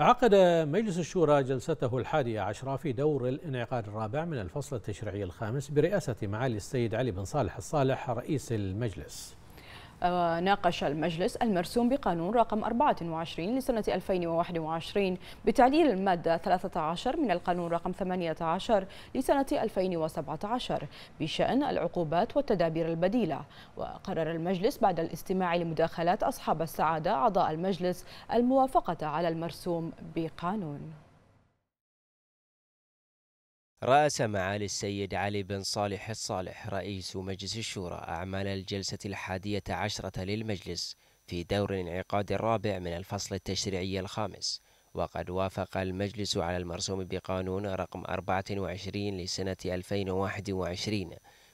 عقد مجلس الشورى جلسته الحادية عشرة في دور الانعقاد الرابع من الفصل التشريعي الخامس برئاسة معالي السيد علي بن صالح الصالح رئيس المجلس ناقش المجلس المرسوم بقانون رقم 24 لسنة 2021 بتعديل المادة 13 من القانون رقم 18 لسنة 2017 بشأن العقوبات والتدابير البديلة وقرر المجلس بعد الاستماع لمداخلات أصحاب السعادة أعضاء المجلس الموافقة على المرسوم بقانون رأس معالي السيد علي بن صالح الصالح رئيس مجلس الشورى أعمال الجلسة الحادية عشرة للمجلس في دور الانعقاد الرابع من الفصل التشريعي الخامس وقد وافق المجلس على المرسوم بقانون رقم 24 لسنة 2021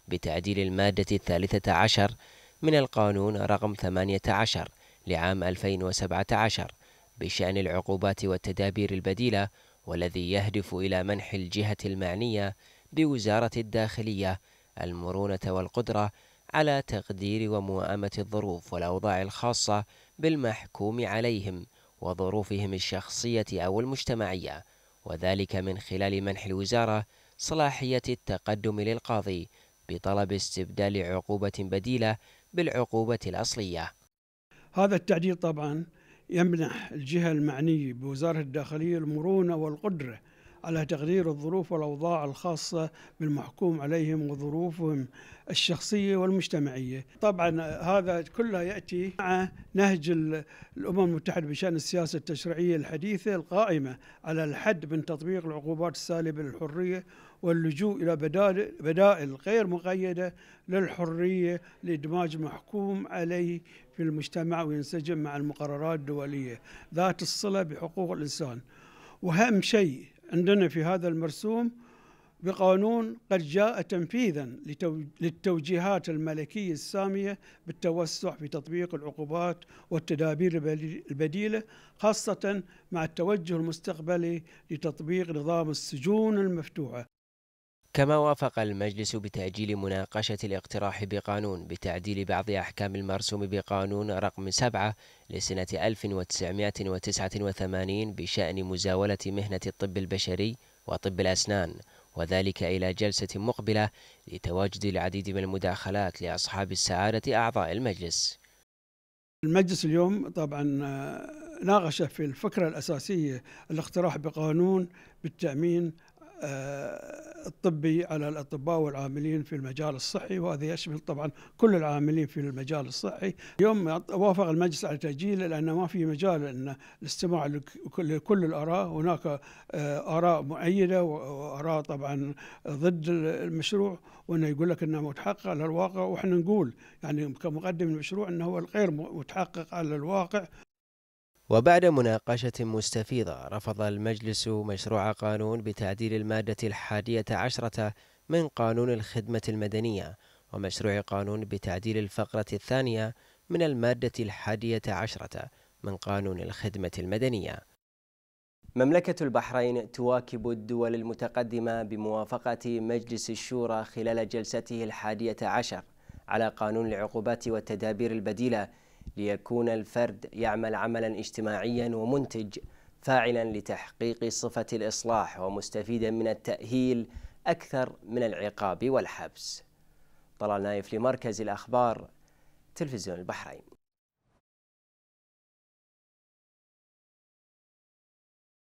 بتعديل المادة الثالثة عشر من القانون رقم 18 لعام 2017 بشأن العقوبات والتدابير البديلة والذي يهدف إلى منح الجهة المعنية بوزارة الداخلية المرونة والقدرة على تقدير وموائمة الظروف والأوضاع الخاصة بالمحكوم عليهم وظروفهم الشخصية أو المجتمعية وذلك من خلال منح الوزارة صلاحية التقدم للقاضي بطلب استبدال عقوبة بديلة بالعقوبة الأصلية هذا التعديل طبعا يمنح الجهة المعنية بوزارة الداخلية المرونة والقدرة على تقدير الظروف والأوضاع الخاصة بالمحكوم عليهم وظروفهم الشخصية والمجتمعية طبعا هذا كله يأتي مع نهج الأمم المتحدة بشأن السياسة التشريعية الحديثة القائمة على الحد من تطبيق العقوبات السالبة للحرية واللجوء إلى بدائل غير مقيدة للحرية لإدماج محكوم عليه في المجتمع وينسجم مع المقررات الدولية ذات الصلة بحقوق الإنسان وهم شيء عندنا في هذا المرسوم بقانون قد جاء تنفيذا للتوجيهات الملكية السامية بالتوسع في تطبيق العقوبات والتدابير البديلة خاصة مع التوجه المستقبلي لتطبيق نظام السجون المفتوحة كما وافق المجلس بتأجيل مناقشة الاقتراح بقانون بتعديل بعض أحكام المرسوم بقانون رقم 7 لسنة 1989 بشأن مزاولة مهنة الطب البشري وطب الأسنان وذلك إلى جلسة مقبلة لتواجد العديد من المداخلات لأصحاب السعادة أعضاء المجلس المجلس اليوم طبعا آه، ناقش في الفكرة الأساسية الاقتراح بقانون بالتأمين آه، الطبي على الأطباء والعاملين في المجال الصحي وهذا يشمل طبعا كل العاملين في المجال الصحي اليوم وافق المجلس على تاجيل لأن ما في مجال أن الاستماع لكل الآراء هناك آه، آراء مؤيدة وآراء طبعا ضد المشروع وأنه يقول لك أنه متحقق على الواقع وإحنا نقول يعني كمقدم المشروع أنه هو الغير متحقق على الواقع وبعد مناقشة مستفيضة رفض المجلس مشروع قانون بتعديل المادة الحادية عشرة من قانون الخدمة المدنية ومشروع قانون بتعديل الفقرة الثانية من المادة الحادية عشرة من قانون الخدمة المدنية مملكة البحرين تواكب الدول المتقدمة بموافقة مجلس الشورى خلال جلسته الحادية عشر على قانون العقوبات والتدابير البديلة ليكون الفرد يعمل عملا اجتماعيا ومنتج فاعلا لتحقيق صفة الإصلاح ومستفيدا من التأهيل أكثر من العقاب والحبس طلال نايف لمركز الأخبار تلفزيون البحرين